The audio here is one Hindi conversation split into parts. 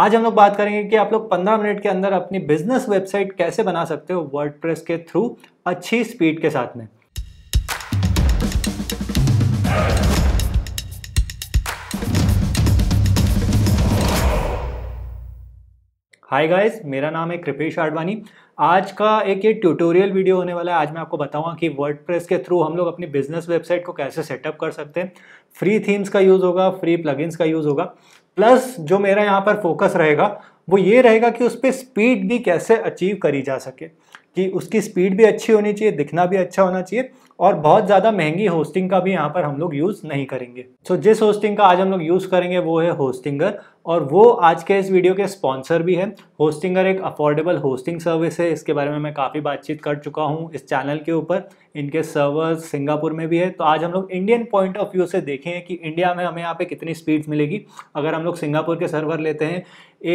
आज हम लोग बात करेंगे कि आप लोग 15 मिनट के अंदर अपनी बिजनेस वेबसाइट कैसे बना सकते हो वर्डप्रेस के थ्रू अच्छी स्पीड के साथ में हाय गाइस मेरा नाम है कृपेश आडवाणी आज का एक ये ट्यूटोरियल वीडियो होने वाला है आज मैं आपको बताऊंगा कि वर्डप्रेस के थ्रू हम लोग अपनी बिजनेस वेबसाइट को कैसे सेटअप कर सकते हैं फ्री थीम्स का यूज़ होगा फ्री प्लगइन्स का यूज़ होगा प्लस जो मेरा यहाँ पर फोकस रहेगा वो ये रहेगा कि उस पर स्पीड भी कैसे अचीव करी जा सके कि उसकी स्पीड भी अच्छी होनी चाहिए दिखना भी अच्छा होना चाहिए और बहुत ज़्यादा महंगी होस्टिंग का भी यहाँ पर हम लोग यूज़ नहीं करेंगे सो so, जिस होस्टिंग का आज हम लोग यूज़ करेंगे वो है होस्टिंगर और वो आज के इस वीडियो के स्पॉन्सर भी है होस्टिंगर एक अफोर्डेबल होस्टिंग सर्विस है इसके बारे में मैं काफ़ी बातचीत कर चुका हूँ इस चैनल के ऊपर इनके सर्वर सिंगापुर में भी है तो आज हम लोग इंडियन पॉइंट ऑफ व्यू से देखें कि इंडिया में हमें यहाँ पे कितनी स्पीड्स मिलेगी अगर हम लोग सिंगापुर के सर्वर लेते हैं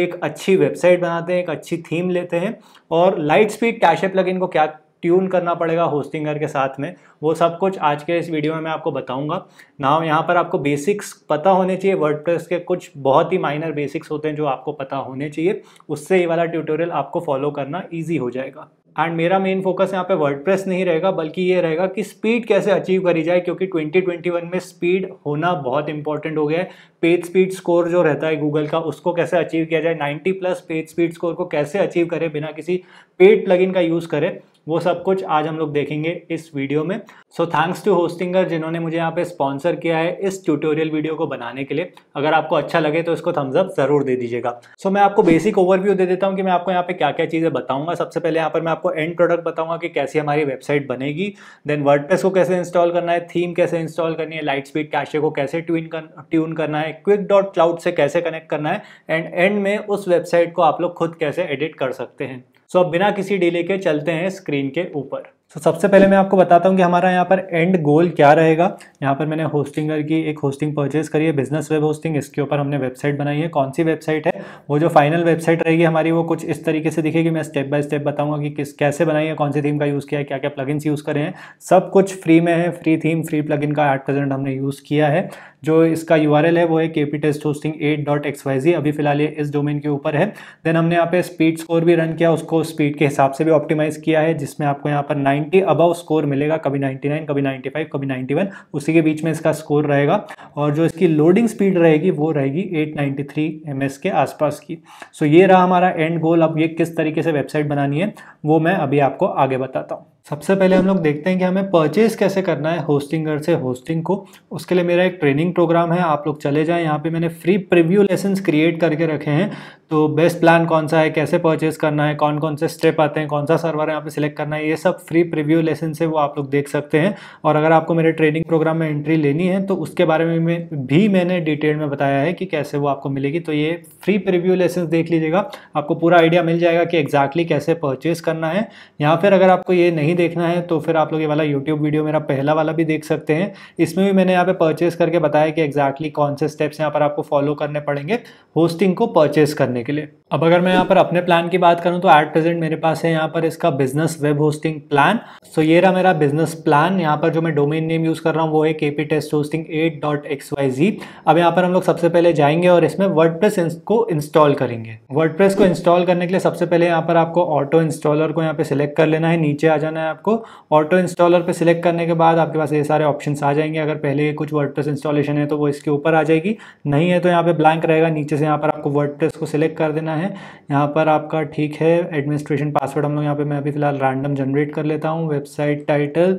एक अच्छी वेबसाइट बनाते हैं एक अच्छी थीम लेते हैं और लाइट स्पीड कैशअप लगे इनको क्या ट्यून करना पड़ेगा होस्टिंगर के साथ में वो सब कुछ आज के इस वीडियो में मैं आपको बताऊंगा ना यहाँ पर आपको बेसिक्स पता होने चाहिए वर्डप्रेस के कुछ बहुत ही माइनर बेसिक्स होते हैं जो आपको पता होने चाहिए उससे ये वाला ट्यूटोरियल आपको फॉलो करना ईजी हो जाएगा एंड मेरा मेन फोकस यहाँ पे वर्डप्रेस नहीं रहेगा बल्कि ये रहेगा कि स्पीड कैसे अचीव करी जाए क्योंकि 2021 में स्पीड होना बहुत इंपॉर्टेंट हो गया है पेज स्पीड स्कोर जो रहता है गूगल का उसको कैसे अचीव किया जाए 90 प्लस पेज स्पीड स्कोर को कैसे अचीव करें बिना किसी पेड प्लगइन का यूज़ करें वो सब कुछ आज हम लोग देखेंगे इस वीडियो में सो थैंक्स टू होस्टिंगर जिन्होंने मुझे यहाँ पे स्पॉन्सर किया है इस ट्यूटोरियल वीडियो को बनाने के लिए अगर आपको अच्छा लगे तो इसको थम्सअप जरूर दे दीजिएगा सो so, मैं आपको बेसिक ओवरव्यू दे देता हूँ कि मैं आपको यहाँ पे क्या क्या चीज़ें बताऊँगा सबसे पहले यहाँ पर मैं आपको एंड प्रोडक्ट बताऊँगा कि कैसे हमारी वेबसाइट बनेगी देन वर्ड को कैसे इंस्टॉल करना है थीम कैसे इंस्टॉल करनी है लाइट स्पीड कैशे को कैसे ट्यून कर ट्यून करना है क्विक डॉट क्लाउड से कैसे कनेक्ट करना है एंड एंड में उस वेबसाइट को आप लोग खुद कैसे एडिट कर सकते हैं सो अब बिना किसी डिले के चलते हैं स्क्रीन के ऊपर तो so, सबसे पहले मैं आपको बताता हूँ कि हमारा यहाँ पर एंड गोल क्या रहेगा यहाँ पर मैंने होस्टिंगर की एक होस्टिंग परचेज करी है बिजनेस वेब होस्टिंग इसके ऊपर हमने वेबसाइट बनाई है कौन सी वेबसाइट है वो जो फाइनल वेबसाइट रहेगी हमारी वो कुछ इस तरीके से दिखेगी मैं स्टेप बाय स्टेप बताऊंगा कि किस कैसे बनाई है कौन सी थीम का यूज़ किया है क्या क्या प्लगइन्स यूज़ करें हैं सब कुछ फ्री में है फ्री थीम फ्री प्लगइन का एट प्रेजेंट हमने यूज़ किया है जो इसका यू है वो है K P test hosting at dot X Y Z अभी फिलहाल ये इस डोमेन के ऊपर है देन हमने यहाँ पे स्पीड स्कोर भी रन किया उसको स्पीड के हिसाब से भी ऑप्टिमाइज़ किया है जिसमें आपको यहाँ पर 90 अबव स्कोर मिलेगा कभी 99 कभी 95 कभी 91 उसी के बीच में इसका स्कोर रहेगा और जो इसकी लोडिंग स्पीड रहेगी वो रहेगी एम एस के आसपास की सो so ये रहा हमारा एंड गोल अब ये किस तरीके से वेबसाइट बनानी है वो मैं अभी आपको आगे बताता हूँ सबसे पहले हम लोग देखते हैं कि हमें परचेज कैसे करना है होस्टिंगर से होस्टिंग को उसके लिए मेरा एक ट्रेनिंग प्रोग्राम है आप लोग चले जाएं यहाँ पे मैंने फ्री प्रीव्यू लेसन क्रिएट करके रखे हैं तो बेस्ट प्लान कौन सा है कैसे परचेज करना है कौन कौन से स्टेप आते हैं कौन सा सर्वर यहाँ पे सिलेक्ट करना है ये सब फ्री प्रीव्यू लेसन से वो आप लोग देख सकते हैं और अगर आपको मेरे ट्रेनिंग प्रोग्राम में एंट्री लेनी है तो उसके बारे में भी मैंने डिटेल में बताया है कि कैसे वो आपको मिलेगी तो ये फ्री प्रिव्यू लेसन देख लीजिएगा आपको पूरा आइडिया मिल जाएगा कि एग्जैक्टली exactly कैसे परचेज करना है या फिर अगर आपको ये नहीं देखना है तो फिर आप लोग ये वाला यूट्यूब वीडियो मेरा पहला वाला भी देख सकते हैं इसमें भी मैंने यहाँ पर परचेज करके बताया कि एक्जैक्टली कौन से स्टेप्स यहाँ पर आपको फॉलो करने पड़ेंगे होस्टिंग को परचेज करने करने के लिए अब अगर मैं यहाँ पर अपने प्लान की बात करूँ तो एट प्रेजेंट मेरे पास है यहाँ पर इसका business web hosting plan so ये रहा मेरा बिजनेस प्लान यहाँ पर जो मैं डोमेन नेम यूज़ कर रहा हूँ वो है K P test hosting at dot X Y Z अब यहाँ पर हम लोग सबसे पहले जाएंगे और इसमें वर्ड प्रेस को इंस्टॉल करेंगे वर्ड प्रेस को इंस्टॉल करने के लिए सबसे पहले यहाँ पर आपको ऑटो इंस्टॉलर को यहाँ पर सिलेक्ट कर लेना है नीचे आ जाना है आपको ऑटो इंस्टॉलर पर सिलेक्ट करने के बाद आपके पास ये सारे ऑप्शन आ जाएंगे अगर पहले कुछ वर्ड प्रेस इंस्टॉलेशन है तो वो इसके ऊपर आ जाएगी नहीं है तो यहाँ पर ब्लैंक रहेगा नीचे से यहाँ पर आपको वर्ड प्रेस को सिलेक्ट सेलेक्ट कर देना है यहाँ पर आपका ठीक है एडमिनिस्ट्रेशन पासवर्ड हम लोग यहाँ पे मैं अभी फ़िलहाल रैंडम जनरेट कर लेता हूँ website title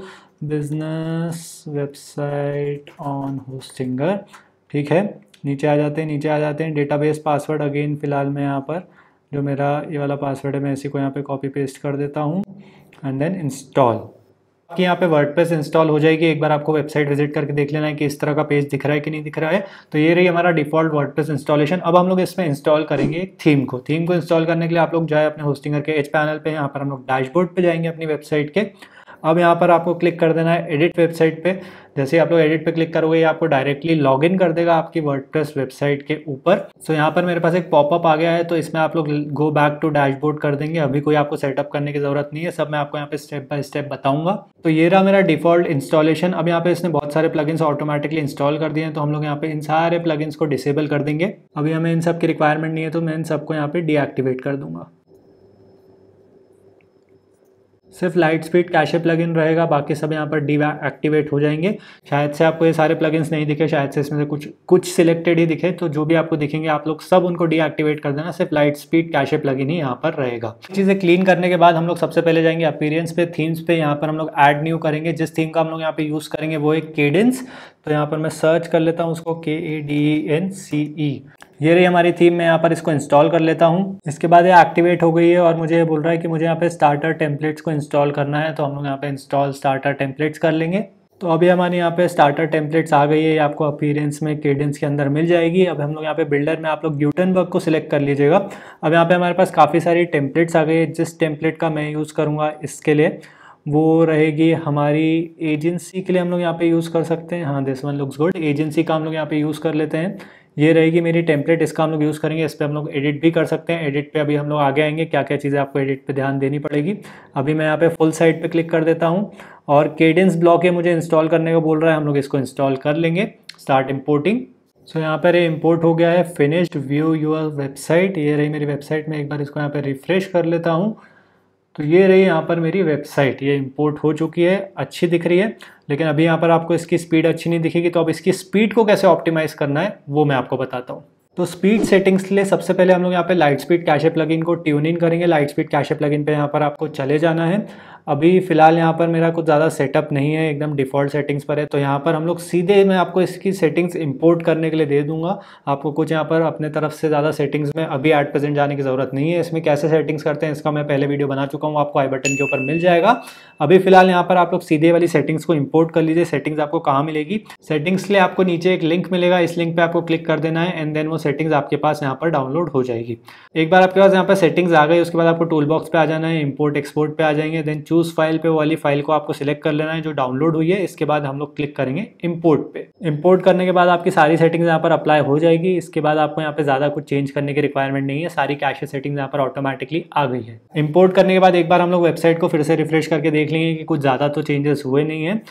business website on Hostinger ठीक है नीचे आ जाते हैं नीचे आ जाते हैं डेटाबेस पासवर्ड अगेन फ़िलहाल मैं यहाँ पर जो मेरा ये वाला पासवर्ड है मैं इसी को यहाँ पे कॉपी पेस्ट कर देता हूँ एंड देन इंस्टॉल आपके यहाँ पे वर्डप्रेस इंस्टॉल हो जाएगी एक बार आपको वेबसाइट विजिट करके देख लेना है कि इस तरह का पेज दिख रहा है कि नहीं दिख रहा है तो ये रही हमारा डिफॉल्ट वर्डप्रेस इंस्टॉलेशन अब हम लोग इसमें इंस्टॉल करेंगे एक थीम को थीम को इंस्टॉल करने के लिए आप लोग जाए अपने होस्टिंगर के एच पैनल पे यहाँ पर हम लोग डैशबोर्ड पर जाएंगे अपनी वेबसाइट के अब यहाँ पर आपको क्लिक कर देना है एडिट वेबसाइट पे जैसे आप लोग एडिट पे क्लिक करोगे आपको डायरेक्टली लॉग इन कर देगा आपकी वर्डप्रेस वेबसाइट के ऊपर सो यहाँ पर मेरे पास एक पॉपअप आ गया है तो इसमें आप लोग गो बैक टू डैशबोर्ड कर देंगे अभी कोई आपको सेटअप करने की ज़रूरत नहीं है सब मैं आपको यहाँ पे स्टेप बाय स्टेप बताऊंगा तो ये रहा मेरा डिफॉल्ट इंस्टॉलेशन अब यहाँ पे इसने बहुत सारे प्लगिन ऑटोमेटिकली इंस्टॉल कर दिए हैं तो हम लोग यहाँ पे इन सारे प्लगइन्स को डिसेबल कर देंगे अभी हमें इन सब की रिक्वायरमेंट नहीं है तो मैं इन सबको यहाँ पे डीएक्टिवेट कर दूंगा सिर्फ LiteSpeed Cache plugin रहेगा बाकी सब यहाँ पर डी एक्टिवेट हो जाएंगे शायद से आपको ये सारे प्लगइन्स नहीं दिखे शायद से इसमें से कुछ कुछ सिलेक्टेड ही दिखे तो जो भी आपको दिखेंगे आप लोग सब उनको डीएक्टिवेट कर देना सिर्फ LiteSpeed Cache plugin ही यहाँ पर रहेगा चीज़ें क्लीन करने के बाद हम लोग सबसे पहले जाएंगे अपीरियंस पे थीम्स पे यहाँ पर हम लोग एड न्यू करेंगे जिस थीम का हम लोग यहाँ पे यूज़ करेंगे वो एक केडेंस तो यहाँ पर मैं सर्च कर लेता हूँ उसको के ए डी एन सी ई ये रही हमारी थीम मैं यहाँ पर इसको इंस्टॉल कर लेता हूँ इसके बाद ये एक्टिवेट हो गई है और मुझे ये बोल रहा है कि मुझे यहाँ पे स्टार्टर टेम्पलेट्स को इंस्टॉल करना है तो हम लोग यहाँ पे इंस्टॉल स्टार्टर टेम्पलेट्स कर लेंगे तो अभी हमारे यहाँ पे स्टार्टर टेम्पलेट्स आ गई है आपको अपीरेंस में केडेंस के अंदर मिल जाएगी अब हम लोग यहाँ पे बिल्डर में आप लोग यूटनबर्ग को सिलेक्ट कर लीजिएगा अब यहाँ पे हमारे पास काफ़ी सारी टेम्पलेट्स आ गई है जिस टेम्पलेट का मैं यूज़ करूँगा इसके लिए वो रहेगी हमारी एजेंसी के लिए हम लोग यहाँ पे यूज़ कर सकते हैं हाँ this one looks good agency का हम लोग यहाँ पे यूज़ कर लेते हैं ये रहेगी मेरी टेम्पलेट इसका हम लोग यूज़ करेंगे इस पर हम लोग एडिट भी कर सकते हैं एडिट पे अभी हम लोग आगे आएंगे क्या क्या चीज़ें आपको एडिट पे ध्यान देनी पड़ेगी अभी मैं यहाँ पे फुल साइड पे क्लिक कर देता हूँ और केडेंस ब्लॉक है मुझे इंस्टॉल करने को बोल रहा है हम लोग इसको इंस्टॉल कर लेंगे स्टार्ट इम्पोर्टिंग सो यहाँ पर इम्पोर्ट हो गया है फिनिश्ड व्यू यूर वेबसाइट ये रही मेरी वेबसाइट में एक बार इसको यहाँ पर रिफ्रेश कर लेता हूँ तो ये रही यहाँ पर मेरी वेबसाइट ये इंपोर्ट हो चुकी है अच्छी दिख रही है लेकिन अभी यहाँ पर आपको इसकी स्पीड अच्छी नहीं दिखेगी तो अब इसकी स्पीड को कैसे ऑप्टिमाइज़ करना है वो मैं आपको बताता हूँ तो स्पीड सेटिंग्स के लिए सबसे पहले हम लोग यहाँ पे लाइट स्पीड कैशअप लगिन को ट्यून इन करेंगे लाइट स्पीड कैशअप लगिन पे यहाँ पर आपको चले जाना है अभी फ़िलहाल यहाँ पर मेरा कुछ ज़्यादा सेटअप नहीं है एकदम डिफ़ॉल्ट सेटिंग्स पर है तो यहाँ पर हम लोग सीधे मैं आपको इसकी सेटिंग्स इंपोर्ट करने के लिए दे दूँगा आपको कुछ यहाँ पर अपने तरफ से ज़्यादा सेटिंग्स में अभी एट प्रेजेंट जाने की ज़रूरत नहीं है इसमें कैसे सेटिंग्स करते हैं इसका मैं पहले वीडियो बना चुका हूँ आपको आई बटन के ऊपर मिल जाएगा अभी फ़िलहाल यहाँ पर आप लोग सीधे वाली सेटिंग्स को इम्पोर्ट कर लीजिए सेटिंग्स आपको कहाँ मिलेगी सेटिंग्स के लिए आपको नीचे एक लिंक मिलेगा इस लिंक पर आपको क्लिक कर देना है एंड देन वो सेटिंग्स आपके पास यहाँ पर डाउनलोड हो जाएगी एक बार आपके पास यहाँ पर सेटिंग्स आ गई उसके बाद आपको टूल बॉक्स पर आ जाना है इम्पोर्ट एक्सपोर्ट पर आ जाएंगे देन चूज चूज़ फाइल पे वाली फाइल को आपको सिलेक्ट कर लेना है जो डाउनलोड हुई है इसके बाद हम लोग क्लिक करेंगे इम्पोर्ट पे इम्पोर्ट करने के बाद आपकी सारी सेटिंग्स यहाँ पर अप्लाई हो जाएगी इसके बाद आपको यहाँ पे ज़्यादा कुछ चेंज करने की रिक्वायरमेंट नहीं है सारी कैश सेटिंग यहाँ पर ऑटोमेटिकली आ गई है इम्पोर्ट करने के बाद एक बार हम लोग वेबसाइट को फिर से रिफ्रेश करके देख लेंगे कि कुछ ज़्यादा तो चेंजेस हुए नहीं है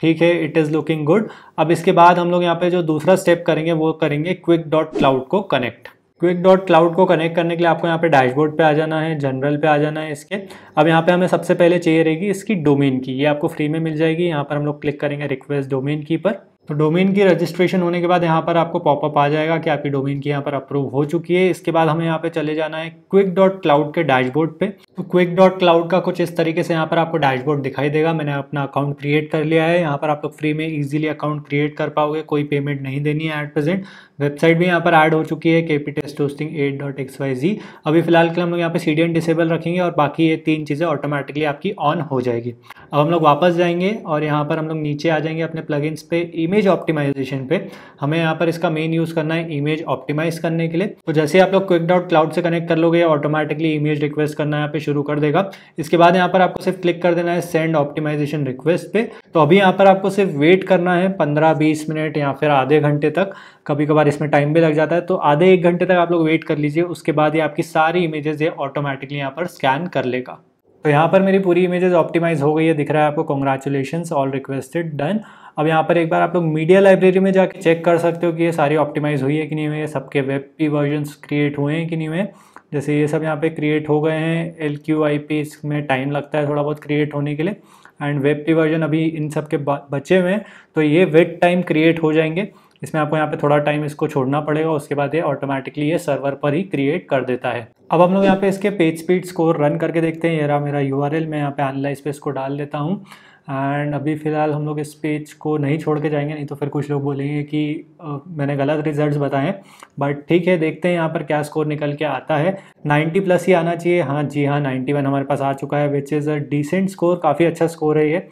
ठीक है इट इज़ लुकिंग गुड अब इसके बाद हम लोग यहाँ पे जो दूसरा स्टेप करेंगे वो करेंगे क्विक डॉट क्लाउड को कनेक्ट क्विक डॉट क्लाउड को कनेक्ट करने के लिए आपको यहाँ पे डैशबोर्ड पे आ जाना है जनरल पे आ जाना है इसके अब यहाँ पे हमें सबसे पहले चाहिए रहेगी इसकी डोमेन की ये आपको फ्री में मिल जाएगी यहाँ पर हम लोग क्लिक करेंगे रिक्वेस्ट डोमेन की पर तो डोमेन की रजिस्ट्रेशन होने के बाद यहाँ पर आपको पॉपअप आ जाएगा कि आपकी डोमेन की यहाँ पर अप्रूव हो चुकी है इसके बाद हमें यहाँ पे चले जाना है क्विक डॉट क्लाउड के डैशबोर्ड पे क्विक डॉट क्लाउड का कुछ इस तरीके से यहाँ पर आपको डैशबोर्ड दिखाई देगा मैंने अपना अकाउंट क्रिएट कर लिया है यहाँ पर आप लोग फ्री में इजीली अकाउंट क्रिएट कर पाओगे कोई पेमेंट नहीं देनी है एट प्रेजेंट वेबसाइट भी यहाँ पर ऐड हो चुकी है K P test hosting at dot X Y Z अभी फिलहाल के हम लोग यहाँ पर सी डी एन डिसेबल रखेंगे और बाकी ये तीन चीज़ें ऑटोमेटिकली आपकी ऑन हो जाएगी अब हम लोग वापस जाएंगे और यहाँ पर हम लोग नीचे आ जाएंगे अपने प्लगइन्स पे इमेज ऑप्टिमाइजेशन पे हमें यहाँ पर इसका मेन यूज़ करना है इमेज ऑप्टिमाइज करने के लिए तो जैसे आप लोग क्विक डॉट क्लाउड से कनेक्ट कर लोगे ऑटोमेटिकली इमेज रिक्वेस्ट करना है यहाँ पे शुरू कर देगा इसके बाद यहाँ पर आपको सिर्फ क्लिक कर देना है सेंड ऑप्टिमाइजेशन रिक्वेस्ट पे तो अभी यहाँ पर आपको सिर्फ वेट करना है पंद्रह बीस मिनट या फिर आधे घंटे तक कभी कभार इसमें टाइम भी लग जाता है तो आधे एक घंटे तक आप लोग वेट कर लीजिए उसके बाद ये आपकी सारी इमेजेस ये ऑटोमेटिकली यहाँ पर स्कैन कर लेगा तो यहाँ पर मेरी पूरी इमेजेस ऑप्टिमाइज हो गई है दिख रहा है आपको कॉन्ग्रेचुलेशन ऑल रिक्वेस्टेड डन अब यहाँ पर एक बार आप लोग मीडिया लाइब्रेरी में जाके चेक कर सकते हो कि ये सारी ऑप्टिमाइज हुई है कि नहीं हुई है सबके वेब पी वर्जन क्रिएट हुए हैं कि नहीं हुए जैसे ये सब यहाँ पे क्रिएट हो गए हैं एल क्यू आई पी इसमें टाइम लगता है थोड़ा बहुत क्रिएट होने के लिए एंड वेब के वर्जन अभी इन सब के बचे हुए हैं तो ये वेट टाइम क्रिएट हो जाएंगे इसमें आपको यहाँ पे थोड़ा टाइम इसको छोड़ना पड़ेगा उसके बाद ये ऑटोमेटिकली ये सर्वर पर ही क्रिएट कर देता है अब हम लोग यहाँ पे इसके पेज स्पीड स्कोर रन करके देखते हैं ये रहा मेरा यू मैं यहाँ पे ऑनलाइन पे इसको डाल देता हूँ एंड अभी फ़िलहाल हम लोग इस पेज को नहीं छोड़ के जाएंगे नहीं तो फिर कुछ लोग बोलेंगे कि आ, मैंने गलत रिजल्ट्स बताएं बट ठीक है देखते हैं यहाँ पर क्या स्कोर निकल के आता है 90 प्लस ही आना चाहिए हाँ जी हाँ 91 हमारे पास आ चुका है which is a decent score काफ़ी अच्छा स्कोर है ये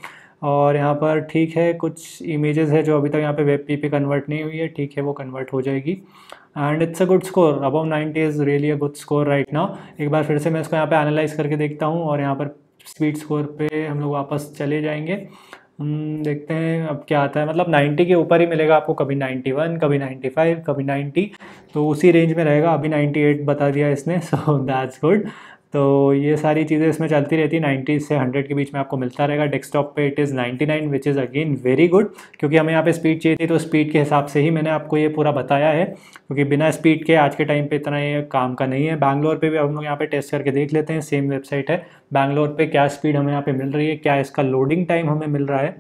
और यहाँ पर ठीक है कुछ इमेजेस है जो अभी तक यहाँ पे वेब पी पे कन्वर्ट नहीं हुई है ठीक है वो कन्वर्ट हो जाएगी and it's a good score about 90 is really a good score right now एक बार फिर से मैं इसको यहाँ पे एनालाइज करके देखता हूँ और यहाँ पर स्पीड स्कोर पे हम लोग वापस चले जाएंगे देखते हैं अब क्या आता है मतलब 90 के ऊपर ही मिलेगा आपको कभी 91 कभी 95 कभी 90 तो उसी रेंज में रहेगा अभी 98 बता दिया इसने सो दैट्स गुड तो ये सारी चीज़ें इसमें चलती रहती है नाइन्टी से हंड्रेड के बीच में आपको मिलता रहेगा डेस्कटॉप पे it is ninety nine which is again very good क्योंकि हमें यहाँ पे स्पीड चाहिए थी तो स्पीड के हिसाब से ही मैंने आपको ये पूरा बताया है क्योंकि बिना स्पीड के आज के टाइम पे इतना ये काम का नहीं है बैंगलोर पे भी हम लोग यहाँ पे टेस्ट करके देख लेते हैं सेम वेबसाइट है बैंगलोर पर क्या स्पीड हमें यहाँ पर मिल रही है क्या इसका लोडिंग टाइम हमें मिल रहा है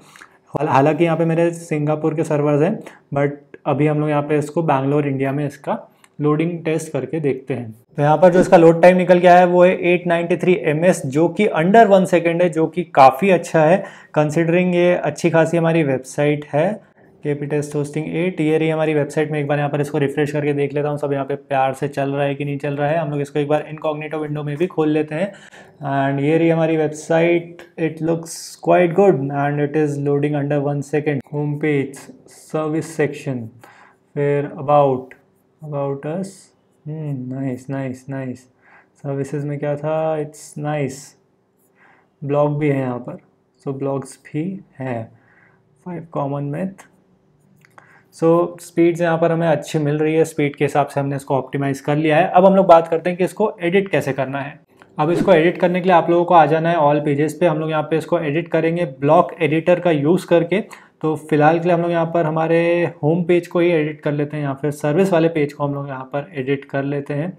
हालांकि यहाँ पर मेरे सिंगापुर के सर्वर्स हैं बट अभी हम लोग यहाँ पर इसको बैंगलोर इंडिया में इसका लोडिंग टेस्ट करके देखते हैं तो यहाँ पर जो इसका लोड टाइम निकल के आया है वो है 893 नाइनटी जो कि अंडर वन सेकेंड है जो कि काफ़ी अच्छा है कंसिडरिंग ये अच्छी खासी हमारी वेबसाइट है K P test hosting eight ये रही हमारी वेबसाइट में एक बार यहाँ पर इसको रिफ्रेश करके देख लेता हूँ सब यहाँ पे प्यार से चल रहा है कि नहीं चल रहा है हम लोग इसको एक बार इनकॉग्नेटो विंडो में भी खोल लेते हैं एंड ये रही हमारी website it looks quite good and it is loading under one second home page service section फिर about about us nice nice nice services में क्या था इट्स नाइस ब्लॉग भी है यहाँ पर सो so, ब्लॉग्स भी हैं five common math so speeds यहाँ पर हमें अच्छी मिल रही है स्पीड के हिसाब से हमने इसको ऑप्टिमाइज़ कर लिया है अब हम लोग बात करते हैं कि इसको एडिट कैसे करना है अब इसको एडिट करने के लिए आप लोगों को आ जाना है ऑल पेजेस पे हम लोग यहाँ पे इसको एडिट करेंगे ब्लॉक एडिटर का यूज़ करके तो फिलहाल के लिए हम लोग यहाँ पर हमारे होम पेज को ही एडिट कर लेते हैं या फिर सर्विस वाले पेज को हम लोग यहाँ पर एडिट कर लेते हैं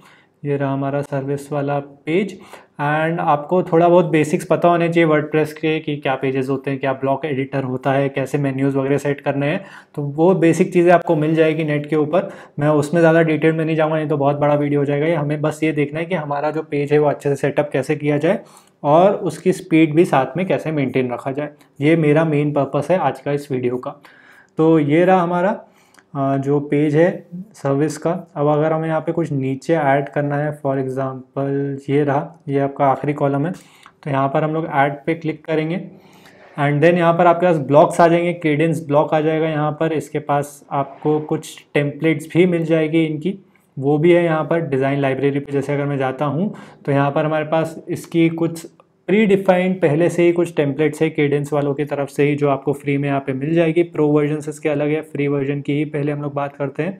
ये रहा हमारा सर्विस वाला पेज एंड आपको थोड़ा बहुत बेसिक्स पता होने चाहिए वर्डप्रेस के कि क्या पेजेस होते हैं क्या ब्लॉक एडिटर होता है कैसे मेन्यूज़ वगैरह सेट करने हैं तो वो बेसिक चीज़ें आपको मिल जाएगी नेट के ऊपर मैं उसमें ज़्यादा डिटेल में नहीं जाऊँगा नहीं तो बहुत बड़ा वीडियो हो जाएगा हमें बस ये देखना है कि हमारा जो पेज है वो अच्छे से सेटअप कैसे किया जाए और उसकी स्पीड भी साथ में कैसे मेनटेन रखा जाए ये मेरा मेन पर्पस है आज का इस वीडियो का तो ये रहा हमारा जो पेज है सर्विस का अब अगर हमें यहाँ पे कुछ नीचे ऐड करना है फॉर एग्ज़ाम्पल ये रहा ये आपका आखिरी कॉलम है तो यहाँ पर हम लोग ऐड पे क्लिक करेंगे एंड देन यहाँ पर आपके पास ब्लॉक्स आ जाएंगे केडेंस ब्लॉक आ जाएगा यहाँ पर इसके पास आपको कुछ टेम्पलेट्स भी मिल जाएगी इनकी वो भी है यहाँ पर डिज़ाइन लाइब्रेरी पे जैसे अगर मैं जाता हूँ तो यहाँ पर हमारे पास इसकी कुछ प्री डिफाइंड पहले से ही कुछ टेम्पलेट्स है केडेंस वालों की तरफ से ही जो आपको फ्री में यहाँ पे मिल जाएगी प्रो वर्जन इसके अलग है फ्री वर्जन की ही पहले हम लोग बात करते हैं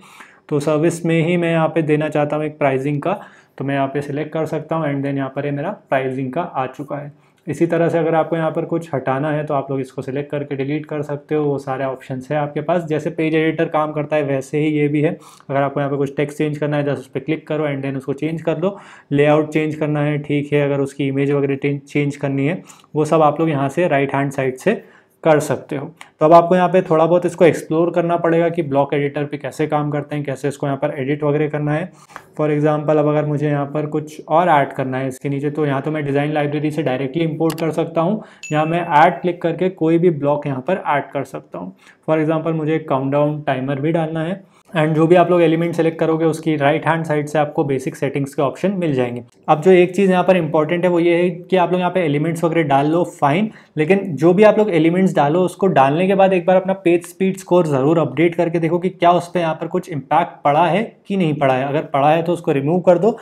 तो सर्विस में ही मैं यहाँ पे देना चाहता हूँ एक प्राइजिंग का तो मैं यहाँ पे सिलेक्ट कर सकता हूँ एंड देन यहाँ पर ये मेरा प्राइजिंग का आ चुका है इसी तरह से अगर आपको यहाँ पर कुछ हटाना है तो आप लोग इसको सिलेक्ट करके डिलीट कर सकते हो वो सारे ऑप्शन है आपके पास जैसे पेज एडिटर काम करता है वैसे ही ये भी है अगर आपको यहाँ पर कुछ टेक्स्ट चेंज करना है जैसे तो उस पर क्लिक करो एंड देन उसको चेंज कर लो लेआउट चेंज करना है ठीक है अगर उसकी इमेज वगैरह चेंज करनी है वो सब आप लोग यहाँ से राइट हैंड साइड से कर सकते हो तो अब आपको यहाँ पे थोड़ा बहुत इसको एक्सप्लोर करना पड़ेगा कि ब्लॉक एडिटर पे कैसे काम करते हैं कैसे इसको यहाँ पर एडिट वगैरह करना है फॉर एग्जांपल अब अगर मुझे यहाँ पर कुछ और ऐड करना है इसके नीचे तो यहाँ तो मैं डिज़ाइन लाइब्रेरी से डायरेक्टली इंपोर्ट कर सकता हूँ यहाँ मैं ऐड क्लिक करके कोई भी ब्लॉक यहाँ पर ऐड कर सकता हूँ फॉर एग्ज़ाम्पल मुझे काउंट डाउन टाइमर भी डालना है एंड जो भी आप लोग एलिमेंट सेलेक्ट करोगे उसकी राइट हैंड साइड से आपको बेसिक सेटिंग्स के ऑप्शन मिल जाएंगे अब जो एक चीज़ यहाँ पर इंपॉर्टेंट है वो ये है कि आप लोग यहाँ पे एलिमेंट्स वगैरह डाल लो फाइन लेकिन जो भी आप लोग एलिमेंट्स डालो उसको डालने के बाद एक बार अपना पेज स्पीड स्कोर ज़रूर अपडेट करके देखो कि क्या उस पर यहाँ पर कुछ इम्पैक्ट पड़ा है कि नहीं पड़ा है अगर पड़ा है तो उसको रिमूव कर दो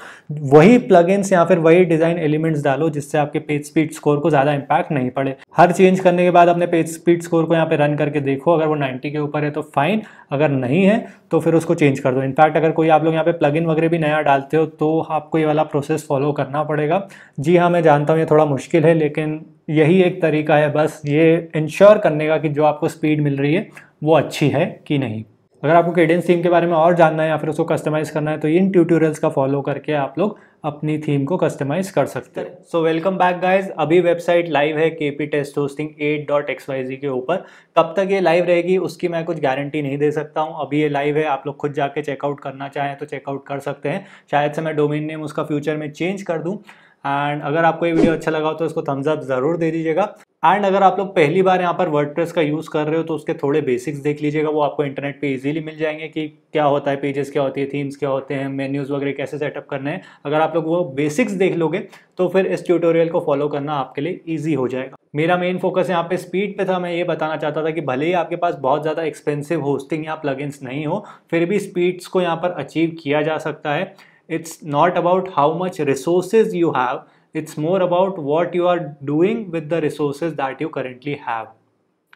वही प्लगइन्स या फिर वही डिज़ाइन एलिमेंट्स डालो जिससे आपके पेज स्पीड स्कोर को ज़्यादा इम्पैक्ट नहीं पड़े हर चेंज करने के बाद अपने पेज स्पीड स्कोर को यहाँ पर रन करके देखो अगर वो नाइन्टी के ऊपर है तो फाइन अगर नहीं है तो फिर उसको चेंज कर दो इनफैक्ट अगर कोई आप लोग यहाँ पे प्लगइन वगैरह भी नया डालते हो तो आपको ये वाला प्रोसेस फॉलो करना पड़ेगा जी हाँ मैं जानता हूँ ये थोड़ा मुश्किल है लेकिन यही एक तरीका है बस ये इंश्योर करने का कि जो आपको स्पीड मिल रही है वो अच्छी है कि नहीं अगर आपको केडेंस थीम के बारे में और जानना है या फिर उसको कस्टमाइज़ करना है तो इन ट्यूटोरियल्स का फॉलो करके आप लोग अपनी थीम को कस्टमाइज कर सकते हैं सो वेलकम बैक गाइज अभी वेबसाइट लाइव है K P test hosting at dot X Y Z के ऊपर कब तक ये लाइव रहेगी उसकी मैं कुछ गारंटी नहीं दे सकता हूँ अभी ये लाइव है आप लोग खुद जाके चेकआउट करना चाहें तो चेकआउट कर सकते हैं शायद से मैं डोमेन नेम उसका फ्यूचर में चेंज कर दूँ एंड अगर आपको ये वीडियो अच्छा लगा हो तो उसको थम्स अप ज़रूर दे दीजिएगा एंड अगर आप लोग पहली बार यहाँ पर वर्ड का यूज़ कर रहे हो तो उसके थोड़े बेसिक्स देख लीजिएगा वो आपको इंटरनेट पे इजीली मिल जाएंगे कि क्या होता है पेजेस क्या होती है थीम्स क्या होते हैं मेन्यूज़ वगैरह कैसे सेटअप करने हैं अगर आप लोग वो बेसिक्स देख लोगे तो फिर इस ट्यूटोरियल को फॉलो करना आपके लिए ईजी हो जाएगा मेरा मेन फोकस यहाँ पे स्पीड पे था मैं ये बताना चाहता था कि भले ही आपके पास बहुत ज़्यादा एक्सपेंसिव होस्टिंग या प्लगइन्स नहीं हो फिर भी स्पीड्स को यहाँ पर अचीव किया जा सकता है it's not about how much resources you have it's more about what you are doing with the resources that you currently have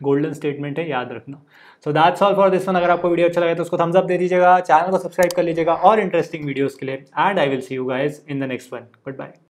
golden statement है याद रखना so that's all for this one अगर आपको वीडियो अच्छा लगा तो उसको थम्स अप दे दीजिएगा चैनल को सब्सक्राइब कर लीजिएगा और इंटरेस्टिंग वीडियोज के लिए and I will see you guys in the next one good bye